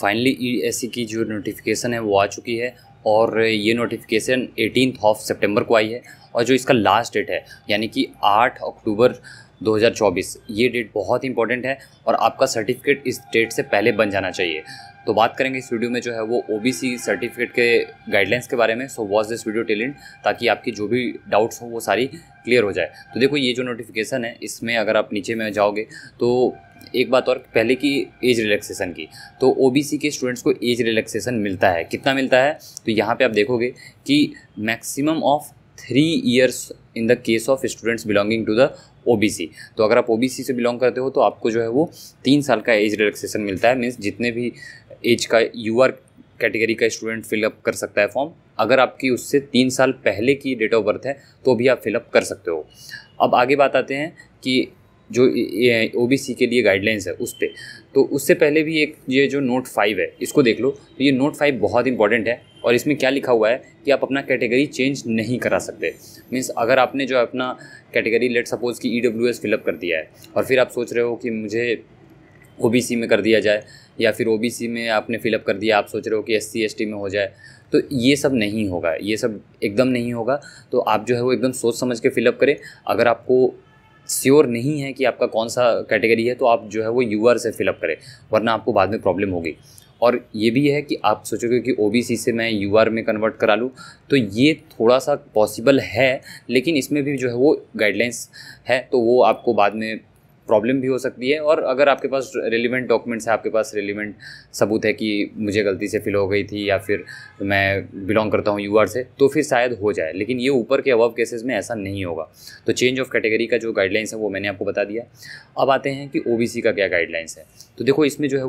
finally ई e e की जो notification है वो आ चुकी है और ये नोटिफिकेशन एटीन ऑफ सेप्टेम्बर को आई है और जो इसका लास्ट डेट है यानी कि आठ अक्टूबर 2024 ये डेट बहुत इंपॉर्टेंट है और आपका सर्टिफिकेट इस डेट से पहले बन जाना चाहिए तो बात करेंगे इस वीडियो में जो है वो ओ सर्टिफिकेट के गाइडलाइंस के बारे में so watch this video till ताकि आपकी जो भी डाउट्स हो वो सारी क्लियर हो जाए तो देखो ये जो नोटिफिकेशन है इसमें अगर आप नीचे में जाओगे तो एक बात और पहले की एज रिलैक्सेशन की तो ओ के स्टूडेंट्स को एज रिलैक्सेशन मिलता है कितना मिलता है तो यहाँ पे आप देखोगे कि maximum of three years in the case of students belonging to the O तो अगर आप ओ से बिलोंग करते हो तो आपको जो है वो तीन साल का एज रिलैक्सेशन मिलता है मीन्स जितने भी एज का यू आर कैटेगरी का स्टूडेंट फिलअप कर सकता है फॉर्म अगर आपकी उससे तीन साल पहले की डेट ऑफ बर्थ है तो भी आप फिलअप कर सकते हो अब आगे बात आते हैं कि जो ओ बी सी के लिए गाइडलाइंस है उस पर तो उससे पहले भी एक ये जो नोट फाइव है इसको देख लो तो ये नोट फाइव बहुत इंपॉर्टेंट है और इसमें क्या लिखा हुआ है कि आप अपना कैटेगरी चेंज नहीं करा सकते मीन्स अगर आपने जो अपना कैटेगरी लेट सपोज़ कि ई डब्ल्यू एस फिलअप कर दिया है और फिर आप सोच रहे हो कि मुझे ओ बी सी में कर दिया जाए या फिर ओ बी सी में आपने फिलअप कर दिया आप सोच रहे हो कि एस सी एस टी में हो जाए तो ये सब नहीं होगा ये सब एकदम नहीं होगा तो आप जो है वो एकदम सोच समझ के फिलअप करें अगर आपको श्योर नहीं है कि आपका कौन सा कैटेगरी है तो आप जो है वो यू से फिलअप करें वरना आपको बाद में प्रॉब्लम होगी और ये भी है कि आप सोचोगे कि ओ से मैं यू में कन्वर्ट करा लूँ तो ये थोड़ा सा पॉसिबल है लेकिन इसमें भी जो है वो गाइडलाइंस है तो वो आपको बाद में प्रॉब्लम भी हो सकती है और अगर आपके पास रेलिवेंट डॉक्यूमेंट्स है आपके पास रेलिवेंट सबूत है कि मुझे गलती से फिल हो गई थी या फिर मैं बिलोंग करता हूँ यू से तो फिर शायद हो जाए लेकिन ये ऊपर के अवब केसेस में ऐसा नहीं होगा तो चेंज ऑफ कैटेगरी का जो गाइडलाइंस है वो मैंने आपको बता दिया अब आते हैं कि ओ का क्या गाइडलाइंस है तो देखो इसमें जो है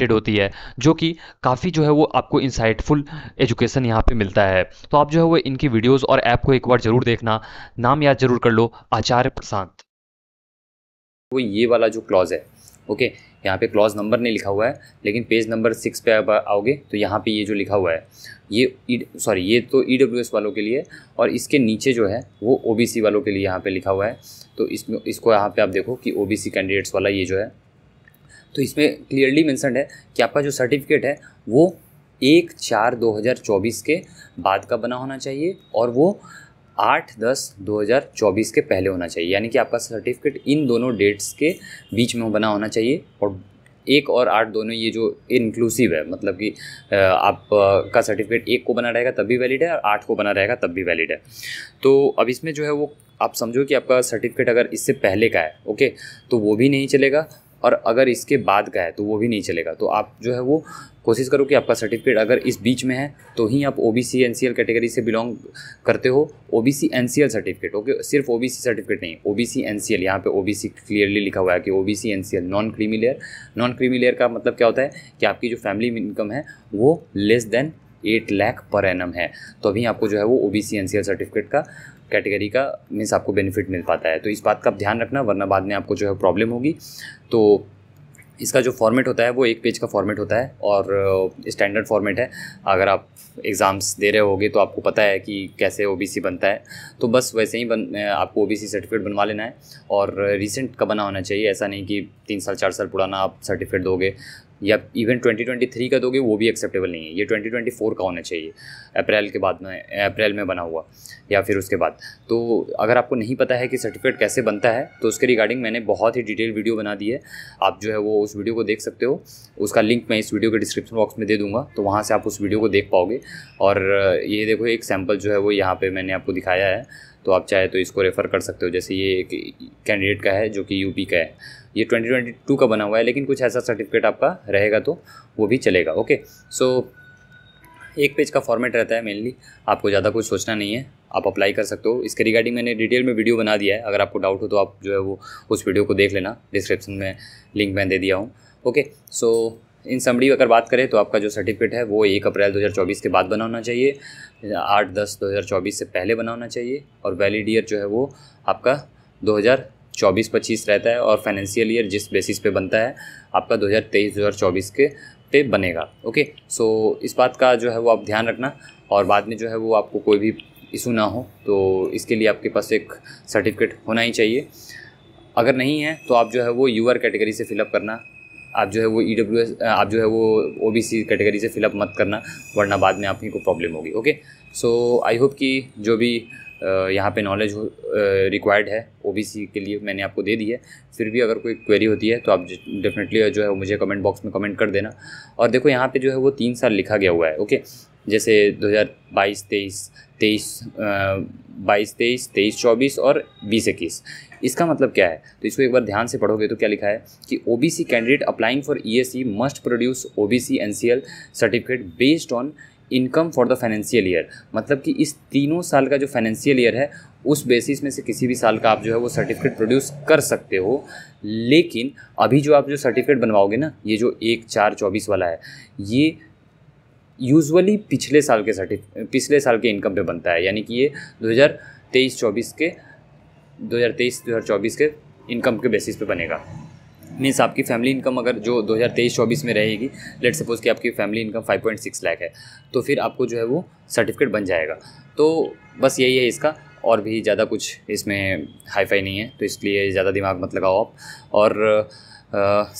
रिलेटेड होती है जो कि काफ़ी जो है वो आपको इंसाइटफुल एजुकेशन यहाँ पे मिलता है तो आप जो है वो इनकी वीडियोस और ऐप को एक बार ज़रूर देखना नाम याद जरूर कर लो आचार्य प्रशांत वो ये वाला जो क्लॉज है ओके यहाँ पे क्लॉज नंबर नहीं लिखा हुआ है लेकिन पेज नंबर सिक्स पे आओगे तो यहाँ पे ये जो लिखा हुआ है ये सॉरी ये तो ई e वालों के लिए और इसके नीचे जो है वो ओ वालों के लिए यहाँ पे लिखा हुआ है तो इसमें इसको यहाँ पे आप देखो कि ओ कैंडिडेट्स वाला ये जो है तो इसमें क्लियरली मैंसन है कि आपका जो सर्टिफिकेट है वो एक चार दो हज़ार चौबीस के बाद का बना होना चाहिए और वो आठ दस 2024 के पहले होना चाहिए यानी कि आपका सर्टिफिकेट इन दोनों डेट्स के बीच में बना होना चाहिए और एक और आठ दोनों ये जो इंक्लूसिव है मतलब कि आप का सर्टिफिकेट एक को बना रहेगा तब भी वैलिड है और आठ को बना रहेगा तब भी वैलिड है तो अब इसमें जो है वो आप समझो कि आपका सर्टिफिकेट अगर इससे पहले का है ओके तो वो भी नहीं चलेगा और अगर इसके बाद का है तो वो भी नहीं चलेगा तो आप जो है वो कोशिश करो कि आपका सर्टिफिकेट अगर इस बीच में है तो ही आप O B C N C L category से बिलोंग करते हो O B C N C L certificate okay सिर्फ ओ बी सी सर्टिफिकेट नहीं O B C N C L यहाँ पे ओ बी सी क्लियरली लिखा हुआ है कि O B C N C L non creamy layer non creamy layer का मतलब क्या होता है कि आपकी जो फैमिली इनकम है वो less than eight lakh per annum है तो अभी आपको जो है वो O B C N C L certificate का कैटेगरी का मीन्स आपको बेनिफिट मिल पाता है तो इस बात का ध्यान रखना वरना बाद में आपको जो है प्रॉब्लम होगी तो इसका जो फॉर्मेट होता है वो एक पेज का फॉर्मेट होता है और स्टैंडर्ड फॉर्मेट है अगर आप एग्ज़ाम्स दे रहे होगे तो आपको पता है कि कैसे ओबीसी बनता है तो बस वैसे ही बन आपको ओबीसी सर्टिफिकेट बनवा लेना है और रिसेंट का बना होना चाहिए ऐसा नहीं कि तीन साल चार साल पुराना आप सर्टिफिकेट दोगे या इवन 2023 का दोगे वो भी एक्सेप्टेबल नहीं है ये 2024 का होना चाहिए अप्रैल के बाद में अप्रैल में बना हुआ या फिर उसके बाद तो अगर आपको नहीं पता है कि सर्टिफिकेट कैसे बनता है तो उसके रिगार्डिंग मैंने बहुत ही डिटेल वीडियो बना दी है आप जो है वो उस वीडियो को देख सकते हो उसका लिंक मैं इस वीडियो के डिस्क्रिप्शन बॉक्स में दे दूँगा तो वहाँ से आप उस वीडियो को देख पाओगे और ये देखो एक सैम्पल जो है वो यहाँ पर मैंने आपको दिखाया है तो आप चाहे तो इसको रेफ़र कर सकते हो जैसे ये एक कैंडिडेट का है जो कि यूपी का है ये 2022 का बना हुआ है लेकिन कुछ ऐसा सर्टिफिकेट आपका रहेगा तो वो भी चलेगा ओके सो so, एक पेज का फॉर्मेट रहता है मेनली आपको ज़्यादा कुछ सोचना नहीं है आप अप्लाई कर सकते हो इसके रिगार्डिंग मैंने डिटेल में वीडियो बना दिया है अगर आपको डाउट हो तो आप जो है वो उस वीडियो को देख लेना डिस्क्रिप्शन में लिंक मैं दे दिया हूँ ओके सो इन समरी अगर बात करें तो आपका जो सर्टिफिकेट है वो एक अप्रैल 2024 के बाद बना होना चाहिए आठ दस 2024 से पहले बना होना चाहिए और वैलिड ईयर जो है वो आपका चौबीस पच्चीस रहता है और फाइनेंशियल ईयर जिस बेसिस पे बनता है आपका दो दो हज़ार तेईस हज़ार चौबीस के पे बनेगा ओके सो इस बात का जो है वो आप ध्यान रखना और बाद में जो है वो आपको कोई भी इशू ना हो तो इसके लिए आपके पास एक सर्टिफिकेट होना ही चाहिए अगर नहीं है तो आप जो है वो आर कैटेगरी से फिलअप करना आप जो है वो ई डब्ल्यू एस आप जो है वो ओ बी सी कैटेगरी से फिलअप मत करना वरना बाद में आप ही को प्रॉब्लम होगी ओके सो आई होप कि जो भी यहाँ पे नॉलेज रिक्वायर्ड है ओ के लिए मैंने आपको दे दी है फिर भी अगर कोई क्वेरी होती है तो आप डेफिनेटली जो है मुझे कमेंट बॉक्स में कमेंट कर देना और देखो यहाँ पे जो है वो तीन साल लिखा गया हुआ है ओके जैसे 2022 23 23 बाईस तेईस तेईस चौबीस और बीस इक्कीस इसका मतलब क्या है तो इसको एक बार ध्यान से पढ़ोगे तो क्या लिखा है कि O B C candidate applying for E S C must produce O B C N C L certificate based on income for the financial year मतलब कि इस तीनों साल का जो फाइनेंशियल ईयर है उस बेसिस में से किसी भी साल का आप जो है वो सर्टिफिकेट प्रोड्यूस कर सकते हो लेकिन अभी जो आप जो सर्टिफिकेट बनवाओगे ना ये जो एक चार चौबीस वाला है ये यूजुअली पिछले साल के सर्टिफिक पिछले साल के इनकम पे बनता है यानी कि ये 2023-24 के 2023-2024 के इनकम के बेसिस पे बनेगा मीन्स आपकी फैमिली इनकम अगर जो 2023-24 में रहेगी लेट सपोज़ कि आपकी फैमिली इनकम 5.6 लाख है तो फिर आपको जो है वो सर्टिफिकेट बन जाएगा तो बस यही है इसका और भी ज़्यादा कुछ इसमें हाईफाई नहीं है तो इसलिए ज़्यादा दिमाग मत लगाओ आप और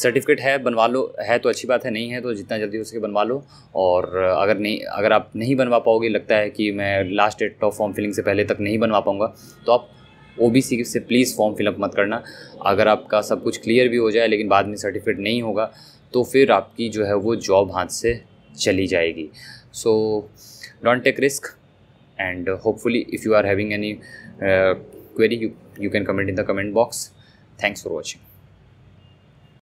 सर्टिफिकेट uh, है बनवा लो है तो अच्छी बात है नहीं है तो जितना जल्दी हो सके बनवा लो और अगर नहीं अगर आप नहीं बनवा पाओगे लगता है कि मैं last date of form filling से पहले तक नहीं बनवा पाऊँगा तो आप ओबीसी से प्लीज़ फॉर्म फिलअप मत करना अगर आपका सब कुछ क्लियर भी हो जाए लेकिन बाद में सर्टिफिकेट नहीं होगा तो फिर आपकी जो है वो जॉब हाथ से चली जाएगी so don't take risk and hopefully if you are having any query you you can comment in the comment box thanks for watching